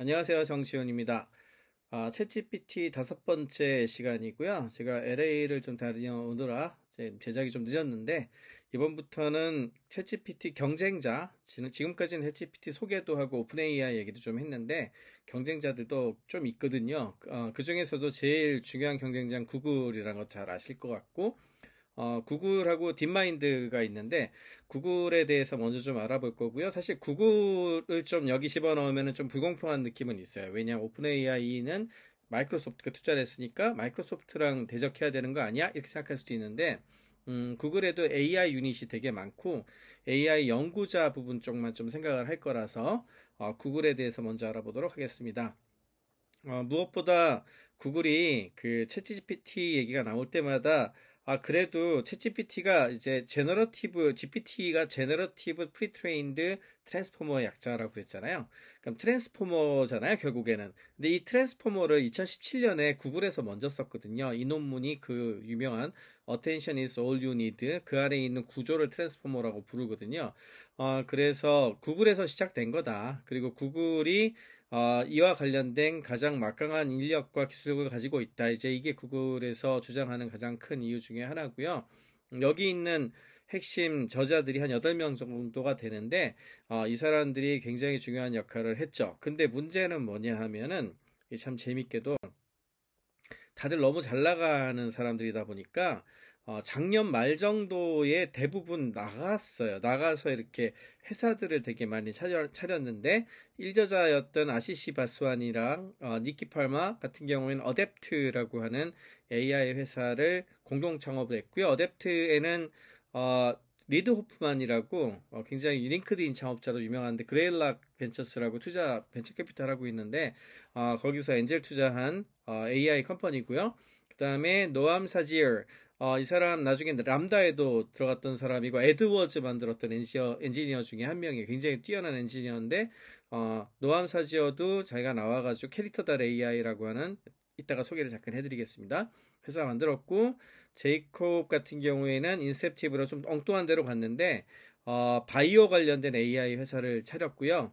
안녕하세요. 정시훈입니다. 아, 챗GPT 다섯 번째 시간이고요. 제가 LA를 좀 다녀오느라 제작이 좀 늦었는데 이번부터는 채 g p t 경쟁자 지금까지는 채 g p t 소개도 하고 오픈 AI 얘기도 좀 했는데 경쟁자들도 좀 있거든요. 어, 그 중에서도 제일 중요한 경쟁자는 구글이라는 거 잘 아실 것 같고 어, 구글하고 딥마인드가 있는데 구글에 대해서 먼저 좀 알아볼 거고요. 사실 구글을 좀 여기 집어넣으면 좀 불공평한 느낌은 있어요. 왜냐하면 오픈 AI는 마이크로소프트가 투자를 했으니까 마이크로소프트랑 대적해야 되는 거 아니야? 이렇게 생각할 수도 있는데 음, 구글에도 AI 유닛이 되게 많고 AI 연구자 부분 쪽만 좀 생각을 할 거라서 어, 구글에 대해서 먼저 알아보도록 하겠습니다. 어, 무엇보다 구글이 그 챗GPT 얘기가 나올 때마다 아 그래도 챗GPT가 이제 제너러티브 GPT가 제너러티브 프리트레인드 트랜스포머 약자라고 그랬잖아요. 그럼 트랜스포머잖아요, 결국에는. 근데 이 트랜스포머를 2017년에 구글에서 먼저 썼거든요. 이 논문이 그 유명한 Attention is all you need 그 아래에 있는 구조를 트랜스포머라고 부르거든요. 어, 그래서 구글에서 시작된 거다. 그리고 구글이 어, 이와 관련된 가장 막강한 인력과 기술을 가지고 있다. 이제 이게 구글에서 주장하는 가장 큰 이유 중에 하나고요. 여기 있는 핵심 저자들이 한 여덟 명 정도가 되는데 어, 이 사람들이 굉장히 중요한 역할을 했죠. 근데 문제는 뭐냐 하면은 참 재밌게도 다들 너무 잘 나가는 사람들이다 보니까 어, 작년 말 정도에 대부분 나갔어요. 나가서 이렇게 회사들을 되게 많이 차려, 차렸는데 일저자였던 아시시 바스완이랑 어, 니키 팔마 같은 경우에는 어댑트라고 하는 AI 회사를 공동 창업했고요. 을 어댑트에는 어, 리드 호프만이라고 어, 굉장히 링크드인 창업자로 유명한데 그레일락 벤처스라고 투자 벤처 캐피탈 하고 있는데 어, 거기서 엔젤 투자한 어, AI 컴퍼니고요. 그다음에 노암 사지얼 어, 이 사람 나중에 람다에도 들어갔던 사람이고 에드워즈 만들었던 엔지니어, 엔지니어 중에 한 명이 굉장히 뛰어난 엔지니어인데 어, 노암 사지어도 자기가 나와가지고 캐릭터달 AI라고 하는 이따가 소개를 잠깐 해드리겠습니다. 회사 만들었고 제이콥 같은 경우에는 인셉티브로 좀 엉뚱한 데로 갔는데 어, 바이오 관련된 AI 회사를 차렸고요.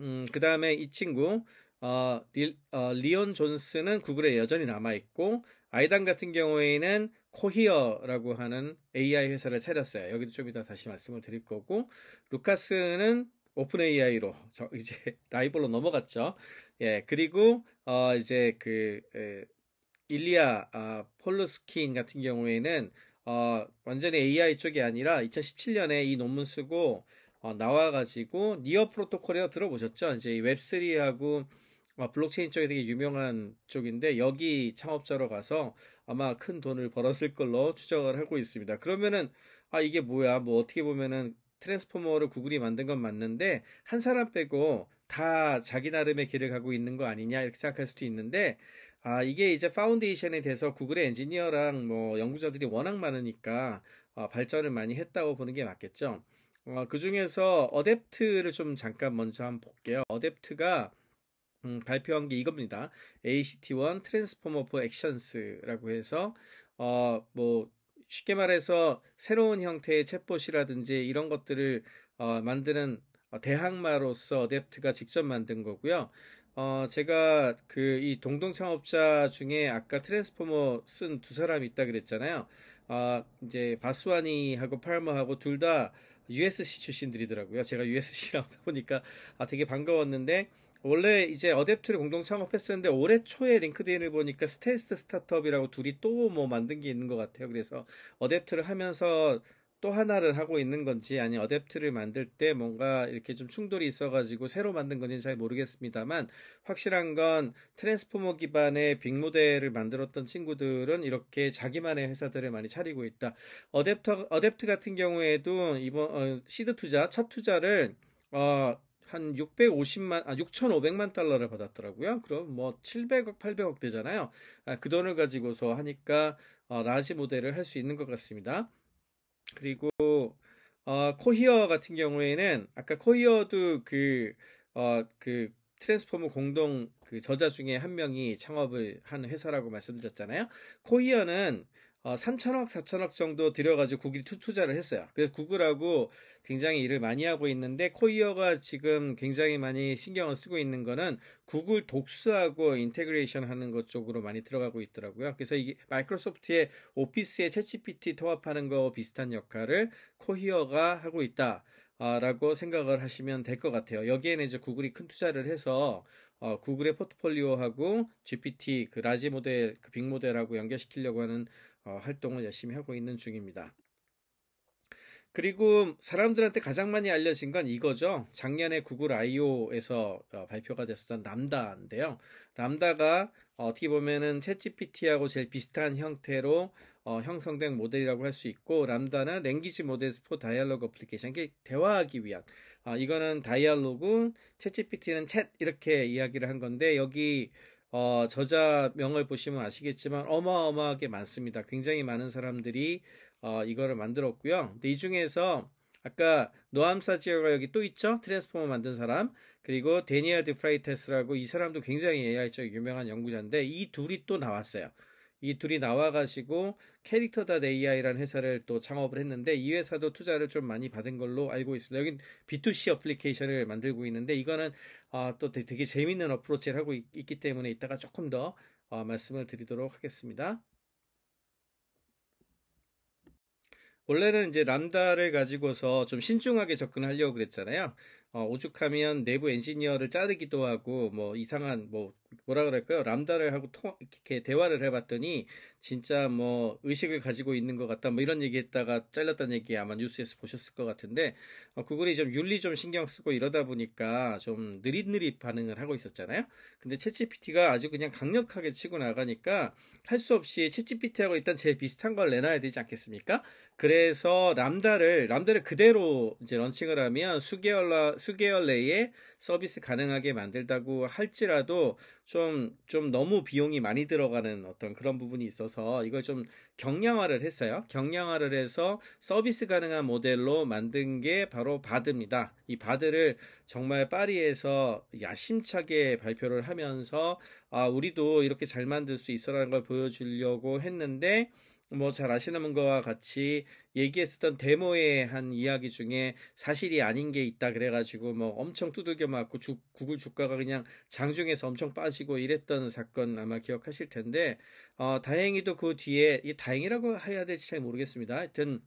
음, 그 다음에 이 친구 어, 리, 어, 리온 존스는 구글에 여전히 남아 있고 아이단 같은 경우에는 코히어라고 하는 AI 회사를 차렸어요. 여기도 좀 이따 다시 말씀을 드릴 거고 루카스는 오픈 AI로 이제 라이벌로 넘어갔죠. 예, 그리고 어 이제 그 에, 일리아 아, 폴로스킨 같은 경우에는 어 완전히 AI 쪽이 아니라 2017년에 이 논문 쓰고 어, 나와가지고 니어 프로토콜이라 들어보셨죠? 이제 웹3하고 블록체인 쪽에 되게 유명한 쪽인데 여기 창업자로 가서 아마 큰 돈을 벌었을 걸로 추적을 하고 있습니다. 그러면은 아 이게 뭐야? 뭐 어떻게 보면은 트랜스포머를 구글이 만든 건 맞는데 한 사람 빼고 다 자기 나름의 길을 가고 있는 거 아니냐 이렇게 생각할 수도 있는데 아 이게 이제 파운데이션에 대해서 구글의 엔지니어랑 뭐 연구자들이 워낙 많으니까 어, 발전을 많이 했다고 보는 게 맞겠죠. 어, 그 중에서 어댑트를 좀 잠깐 먼저 한번 볼게요. 어댑트가 음, 발표한 게 이겁니다. ACT1 트랜스포머 포 액션스라고 해서 어뭐 쉽게 말해서 새로운 형태의 챗봇이라든지 이런 것들을 어, 만드는 어, 대항마로서 어댑트가 직접 만든 거고요. 어, 제가 그이 동동 창업자 중에 아까 트랜스포머 쓴 두 사람이 있다 그랬잖아요. 아, 이제 바스와니하고 팔머하고 둘 다 USC 출신들이더라고요. 제가 USC라고 하다 보니까 아, 되게 반가웠는데 원래 이제 어댑트를 공동 창업했었는데 올해 초에 링크드인을 보니까 스텔스 스타트업이라고 둘이 또 뭐 만든 게 있는 것 같아요. 그래서 어댑트를 하면서 또 하나를 하고 있는 건지 아니 면 어댑트를 만들 때 뭔가 이렇게 좀 충돌이 있어가지고 새로 만든 건지는 잘 모르겠습니다만 확실한 건 트랜스포머 기반의 빅 모델을 만들었던 친구들은 이렇게 자기만의 회사들을 많이 차리고 있다. 어댑터 어댑트 같은 경우에도 이번 어, 시드 투자 첫 투자를 어한 650만 아 6,500만 달러를 받았더라고요. 그럼 뭐 700억 800억 되잖아요. 아, 그 돈을 가지고서 하니까 어, 라지 모델을 할 수 있는 것 같습니다. 그리고 어, 코히어 같은 경우에는 아까 코히어도 그그 어, 그 트랜스포머 공동 그 저자 중에 한 명이 창업을 한 회사라고 말씀드렸잖아요. 코히어는 3천억, 어, 4천억 정도 들여가지고 구글 투자를 했어요. 그래서 구글하고 굉장히 일을 많이 하고 있는데 코이어가 지금 굉장히 많이 신경을 쓰고 있는 거는 구글 독스하고 인테그레이션 하는 것 쪽으로 많이 들어가고 있더라고요. 그래서 이게 마이크로소프트의 오피스에 챗GPT 통합하는 거 비슷한 역할을 코이어가 하고 있다. 아, 라고 생각을 하시면 될 것 같아요. 여기에는 이제 구글이 큰 투자를 해서 어, 구글의 포트폴리오하고 GPT 그 라지 모델, 그 빅 모델하고 연결시키려고 하는 어, 활동을 열심히 하고 있는 중입니다. 그리고 사람들한테 가장 많이 알려진 건 이거죠. 작년에 구글 I/O에서 어, 발표가 됐었던 람다인데요. 람다가 어, 어떻게 보면은 챗GPT하고 제일 비슷한 형태로 어, 형성된 모델이라고 할 수 있고 람다는 랭귀지 모델 스포 다이얼로그 어플리케이션 이게 대화하기 위한 어, 이거는 다이얼로그 챗GPT는 챗 이렇게 이야기를 한 건데 여기 어, 저자명을 보시면 아시겠지만 어마어마하게 많습니다. 굉장히 많은 사람들이 어, 이거를 만들었고요. 근데 이 중에서 아까 노암 사지역가 여기 또 있죠? 트랜스포머 만든 사람. 그리고 데니아 드프라이테스라고 이 사람도 굉장히 a i 적 유명한 연구자인데 이 둘이 또 나왔어요. 이 둘이 나와 가지고 캐릭터다 AI라는 회사를 또 창업을 했는데 이 회사도 투자를 좀 많이 받은 걸로 알고 있습니다. 여긴 B2C 어플리케이션을 만들고 있는데 이거는 아, 또 되게, 되게 재밌는 어프로치를 하고 있, 기 때문에 이따가 조금 더 아, 말씀을 드리도록 하겠습니다. 원래는 이제 람다를 가지고서 좀 신중하게 접근하려고 그랬잖아요. 어, 오죽하면 내부 엔지니어를 자르기도 하고 뭐 이상한 뭐 뭐라 그럴까요? 람다를 하고 통, 이렇게 대화를 해봤더니 진짜 뭐 의식을 가지고 있는 것 같다 뭐 이런 얘기했다가 잘렸다는 얘기 아마 뉴스에서 보셨을 것 같은데 어, 구글이 좀 윤리 좀 신경 쓰고 이러다 보니까 좀 느릿느릿 반응을 하고 있었잖아요. 근데 챗 g 피티가 아주 그냥 강력하게 치고 나가니까 할 수 없이 챗 g 피티하고 일단 제일 비슷한 걸 내놔야 되지 않겠습니까? 그래서 람다를 람다를 그대로 이제 런칭을 하면 수개월 수개월 내에 서비스 가능하게 만들다고 할지라도 좀좀 좀 너무 비용이 많이 들어가는 어떤 그런 부분이 있어서 이걸 좀 경량화를 했어요. 경량화를 해서 서비스 가능한 모델로 만든 게 바로 바드입니다. 이 바드를 정말 파리에서 야심차게 발표를 하면서 아 우리도 이렇게 잘 만들 수 있어라는 걸 보여주려고 했는데 뭐잘 아시는 것과 같이 얘기했었던 데모의 한 이야기 중에 사실이 아닌 게 있다 그래가지고 뭐 엄청 두들겨 맞고 주, 구글 주가가 그냥 장중에서 엄청 빠지고 이랬던 사건 아마 기억하실 텐데 어, 다행히도 그 뒤에 이 다행이라고 해야 될지 잘 모르겠습니다. 하여튼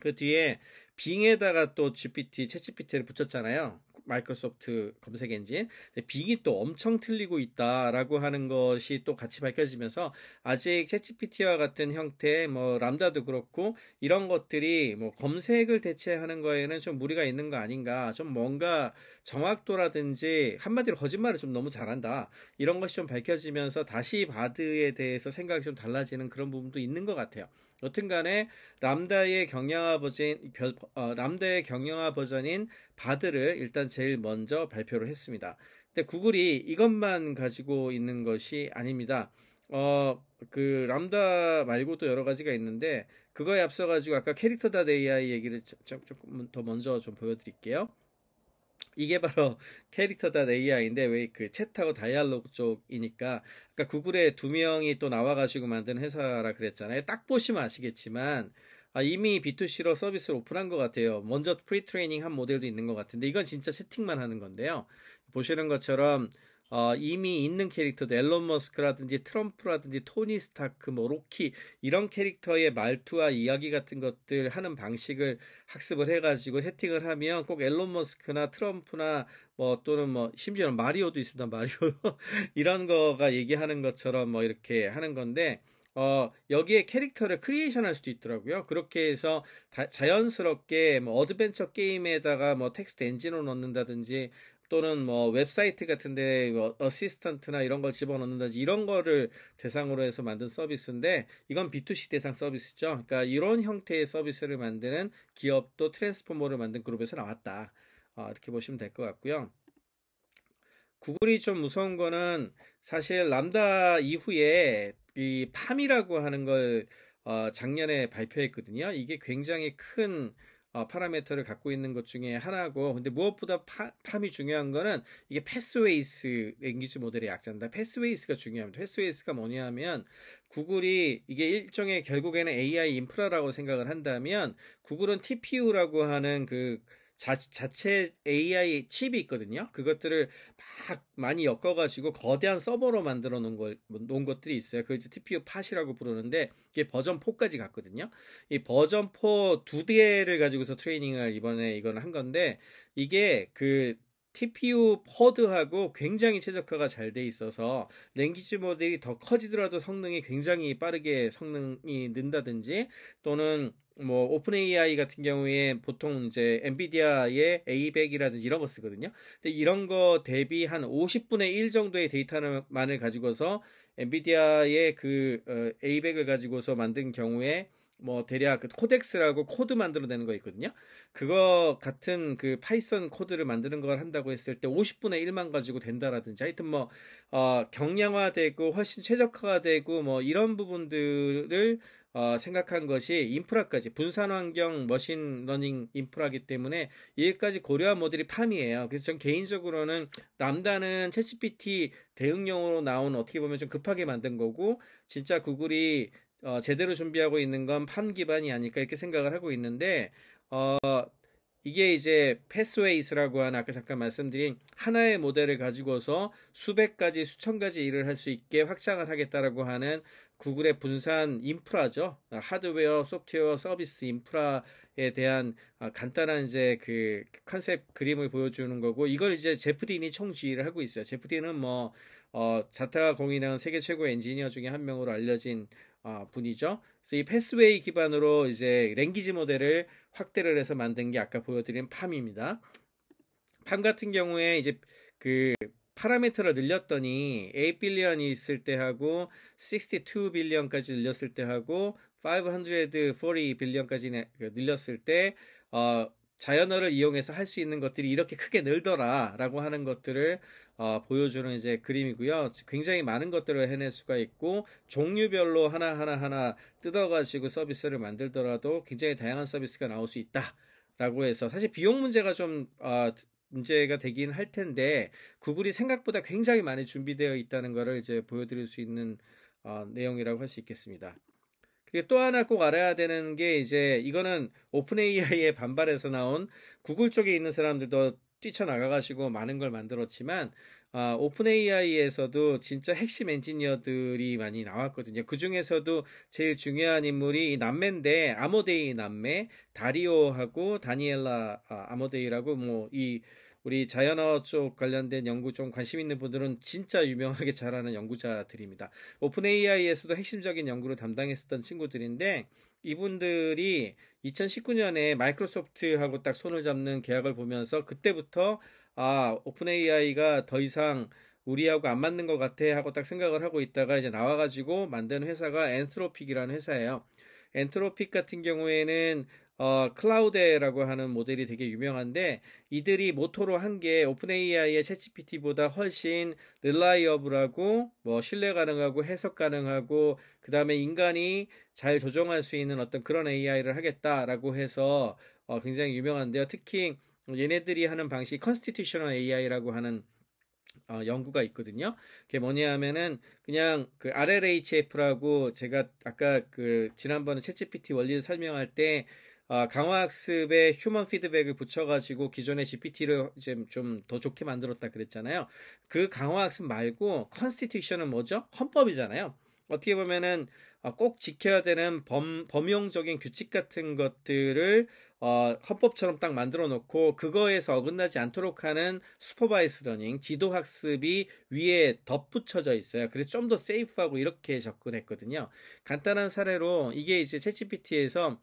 그 뒤에 빙에다가 또 GPT, 챗GPT를 붙였잖아요. 마이크로소프트 검색 엔진. 빙이 또 엄청 틀리고 있다라고 하는 것이 또 같이 밝혀지면서 아직 챗GPT와 같은 형태, 뭐 람다도 그렇고 이런 것들이 뭐 검색을 대체하는 거에는 좀 무리가 있는 거 아닌가. 좀 뭔가 정확도라든지 한마디로 거짓말을 좀 너무 잘한다. 이런 것이 좀 밝혀지면서 다시 바드에 대해서 생각이 좀 달라지는 그런 부분도 있는 것 같아요. 여튼간에 람다의 경영화 버전 어, 람다의 경영화 버전인 바드를 일단 제일 먼저 발표를 했습니다. 근데 구글이 이것만 가지고 있는 것이 아닙니다. 어, 그 람다 말고도 여러 가지가 있는데 그거에 앞서 가지고 아까 캐릭터 다 AI 얘기를 좀, 더 먼저 좀 보여드릴게요. 이게 바로 캐릭터.ai인데 다왜그 챗하고 다이알로그 쪽이니까 아까 구글에 두 명이 또 나와가지고 만든 회사라 그랬잖아요. 딱 보시면 아시겠지만 아, 이미 B2C로 서비스를 오픈한 것 같아요. 먼저 프리트레이닝 한 모델도 있는 것 같은데 이건 진짜 채팅만 하는 건데요. 보시는 것처럼 어, 이미 있는 캐릭터들 앨런 머스크라든지 트럼프라든지 토니 스타크 뭐 로키 이런 캐릭터의 말투와 이야기 같은 것들 하는 방식을 학습을 해가지고 세팅을 하면 꼭 앨런 머스크나 트럼프나 뭐 또는 뭐 심지어는 마리오도 있습니다 마리오 이런 거가 얘기하는 것처럼 뭐 이렇게 하는 건데 어, 여기에 캐릭터를 크리에이션 할 수도 있더라고요. 그렇게 해서 다, 자연스럽게 뭐 어드벤처 게임에다가 뭐 텍스트 엔진을 넣는다든지 또는 뭐 웹사이트 같은데 뭐 어시스턴트나 이런 걸 집어넣는다든지 이런 거를 대상으로 해서 만든 서비스인데 이건 B2C 대상 서비스죠. 그러니까 이런 형태의 서비스를 만드는 기업도 트랜스포머를 만든 그룹에서 나왔다. 어, 이렇게 보시면 될 것 같고요. 구글이 좀 무서운 거는 사실 람다 이후에 이 팜이라고 하는 걸 어, 작년에 발표했거든요. 이게 굉장히 큰 어, 파라메터를 갖고 있는 것 중에 하나고 근데 무엇보다 파, 팜이 중요한 거는 이게 패스웨이스 랭귀지 모델의 약자입니다. 패스웨이스가 중요합니다. 패스웨이스가 뭐냐면 구글이 이게 일종의 결국에는 AI 인프라라고 생각을 한다면 구글은 TPU라고 하는 그 자, 자체 AI 칩이 있거든요. 그것들을 막 많이 엮어가지고 거대한 서버로 만들어 놓은, 걸, 놓은 것들이 있어요. 그 이제 TPU 팟이라고 부르는데 이게 버전 4까지 갔거든요. 이 버전 4 두 대를 가지고서 트레이닝을 이번에 이건 한 건데 이게 그 TPU 퍼드하고 굉장히 최적화가 잘 돼 있어서 랭귀지 모델이 더 커지더라도 성능이 굉장히 빠르게 성능이 는다든지 또는 뭐 오픈 AI 같은 경우에 보통 이제 엔비디아의 A100이라든지 이런 거 쓰거든요. 근데 이런 거 대비 한 50분의 1 정도의 데이터만을 가지고서 엔비디아의 그 A100을 어, 가지고서 만든 경우에 뭐 대략 그 코덱스라고 코드 만들어내는 거 있거든요. 그거 같은 그 파이썬 코드를 만드는 걸 한다고 했을 때 50분의 1만 가지고 된다라든지 하여튼 뭐 어, 경량화되고 훨씬 최적화되고 가뭐 이런 부분들을 어, 생각한 것이 인프라까지 분산 환경 머신 러닝 인프라기 때문에 여기까지 고려한 모델이 팜이에요. 그래서 전 개인적으로는 람다는 채치피티 대응용으로 나온 어떻게 보면 좀 급하게 만든 거고 진짜 구글이 어, 제대로 준비하고 있는 건판 기반이 아닐까 이렇게 생각을 하고 있는데 어, 이게 이제 패스웨이스라고 하는 아까 잠깐 말씀드린 하나의 모델을 가지고서 수백 가지 수천 가지 일을 할 수 있게 확장을 하겠다라고 하는 구글의 분산 인프라죠 하드웨어 소프트웨어 서비스 인프라에 대한 아, 간단한 이제 그 컨셉 그림을 보여주는 거고 이걸 이제 제프딘이 총지휘를 하고 있어요 제프딘은 뭐 어, 자타가 공인한 세계 최고 엔지니어 중에 한 명으로 알려진 어, 분이죠. 그래서 이 패스웨이 기반으로 이제 랭귀지 모델을 확대를 해서 만든 게 아까 보여드린 팜입니다. 팜 같은 경우에 이제 그 파라미터를 늘렸더니 8빌리언이 있을 때 하고 62빌리언까지 늘렸을 때 하고 540빌리언까지 그 늘렸을 때 어, 자연어를 이용해서 할 수 있는 것들이 이렇게 크게 늘더라라고 하는 것들을 어, 보여주는 이제 그림이고요. 굉장히 많은 것들을 해낼 수가 있고 종류별로 하나 하나 하나 뜯어가지고 서비스를 만들더라도 굉장히 다양한 서비스가 나올 수 있다라고 해서 사실 비용 문제가 좀 어, 문제가 되긴 할 텐데 구글이 생각보다 굉장히 많이 준비되어 있다는 것을 이제 보여드릴 수 있는 어, 내용이라고 할 수 있겠습니다. 그리고 또 하나 꼭 알아야 되는 게 이제 이거는 오픈 AI에 반발해서 나온 구글 쪽에 있는 사람들도 뛰쳐나가가지고 많은 걸 만들었지만 아, 오픈 AI에서도 진짜 핵심 엔지니어들이 많이 나왔거든요. 그 중에서도 제일 중요한 인물이 남매인데 아모데이 남매 다리오하고 다니엘라 아, 모데이라고 뭐 이 우리 자연어 쪽 관련된 연구 좀 관심 있는 분들은 진짜 유명하게 잘하는 연구자들입니다. 오픈 AI에서도 핵심적인 연구를 담당했었던 친구들인데 이분들이 2019년에 마이크로소프트하고 딱 손을 잡는 계약을 보면서 그때부터 아, 오픈 AI가 더 이상 우리하고 안 맞는 것 같아 하고 딱 생각을 하고 있다가 이제 나와가지고 만든 회사가 엔트로픽이라는 회사예요. 엔트로픽 같은 경우에는 어, 클라우드라고 하는 모델이 되게 유명한데 이들이 모토로 한 게 오픈 AI의 챗GPT보다 훨씬 릴라이어블하고 뭐 신뢰 가능하고 해석 가능하고 그 다음에 인간이 잘 조정할 수 있는 어떤 그런 AI를 하겠다라고 해서 어, 굉장히 유명한데요. 특히 얘네들이 하는 방식이 컨스티튜셔널 AI라고 하는 어, 연구가 있거든요. 그게 뭐냐 하면은 그냥 그 RLHF라고 제가 아까 그 지난번에 채찌PT 원리를 설명할 때 어, 강화학습에 휴먼 피드백을 붙여가지고 기존의 GPT를 이제 좀더 좋게 만들었다 그랬잖아요. 그 강화학습 말고 컨스티튜션은 뭐죠? 헌법이잖아요. 어떻게 보면은 어, 꼭 지켜야 되는 범, 범용적인 규칙 같은 것들을 어, 헌법처럼 딱 만들어 놓고 그거에서 어긋나지 않도록 하는 슈퍼바이스 러닝, 지도 학습이 위에 덧붙여져 있어요. 그래서 좀 더 세이프하고 이렇게 접근했거든요. 간단한 사례로 이게 이제 채찌PT에서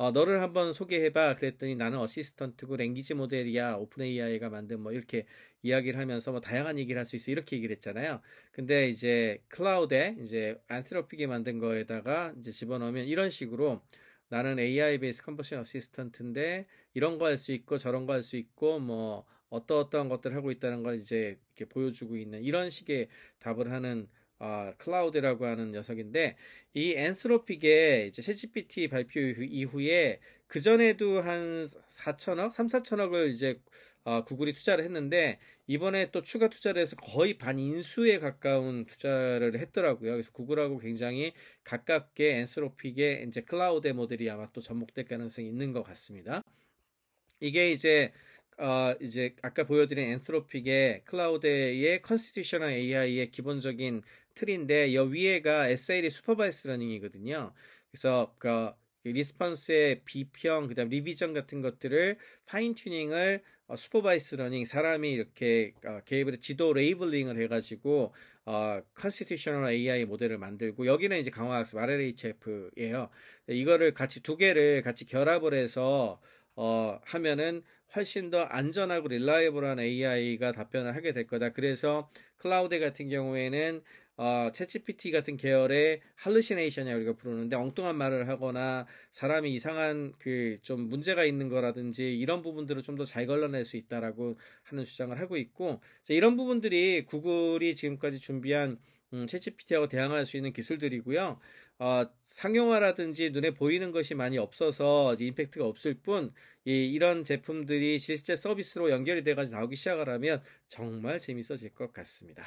어, 너를 한번 소개해봐. 그랬더니 나는 어시스턴트고 랭귀지 모델이야. 오픈 AI가 만든 뭐 이렇게 이야기를 하면서 뭐 다양한 얘기를 할 수 있어. 이렇게 얘기를 했잖아요. 근데 이제 클라우드에 이제 안스로픽이 만든 거에다가 이제 집어넣으면 이런 식으로 나는 AI 베이스 컨버션 어시스턴트인데 이런 거 할 수 있고 저런 거 할 수 있고 뭐 어떠 어떠한 것들 하고 있다는 걸 이제 이렇게 보여주고 있는 이런 식의 답을 하는 어, 클라우드라고 하는 녀석인데 이엔스로픽의 이제 챗GPT 발표 이후에 그 전에도 한 4천억, 3, 4천억을 이제 어, 구글이 투자를 했는데 이번에 또 추가 투자를 해서 거의 반인수에 가까운 투자를 했더라고요. 그래서 구글하고 굉장히 가깝게 엔스로픽의 이제 클라우드 모델이 아마 또 접목될 가능성이 있는 것 같습니다. 이게 이제 어, 이제 아까 보여드린 엔스로픽의 클라우드의 컨스티튜셔널 AI의 기본적인 틀인데 여 위에가 SL의 슈퍼바이스 러닝이거든요. 그래서 그 리스폰스의 비평, 그다음 리비전 같은 것들을 파인 튜닝을 어, 슈퍼바이스 러닝 사람이 이렇게 어, 개입을 지도 레이블링을 해가지고 어, 컨스티튜셔널 AI 모델을 만들고 여기는 이제 강화학습 RLHF예요. 이거를 같이 두 개를 같이 결합을 해서 어, 하면은 훨씬 더 안전하고 릴라이블한 AI가 답변을 하게 될 거다. 그래서 클라우드 같은 경우에는 어, 채치피티 같은 계열의 할루시네이션이라고 우리가 부르는데 엉뚱한 말을 하거나 사람이 이상한 그 좀 문제가 있는 거라든지 이런 부분들을 좀 더 잘 걸러낼 수 있다라고 하는 주장을 하고 있고 이런 부분들이 구글이 지금까지 준비한 음, 채치피티하고 대항할 수 있는 기술들이고요. 어, 상용화라든지 눈에 보이는 것이 많이 없어서 임팩트가 없을 뿐 이, 런 제품들이 실제 서비스로 연결이 돼가지고 나오기 시작을 하면 정말 재밌어질 것 같습니다.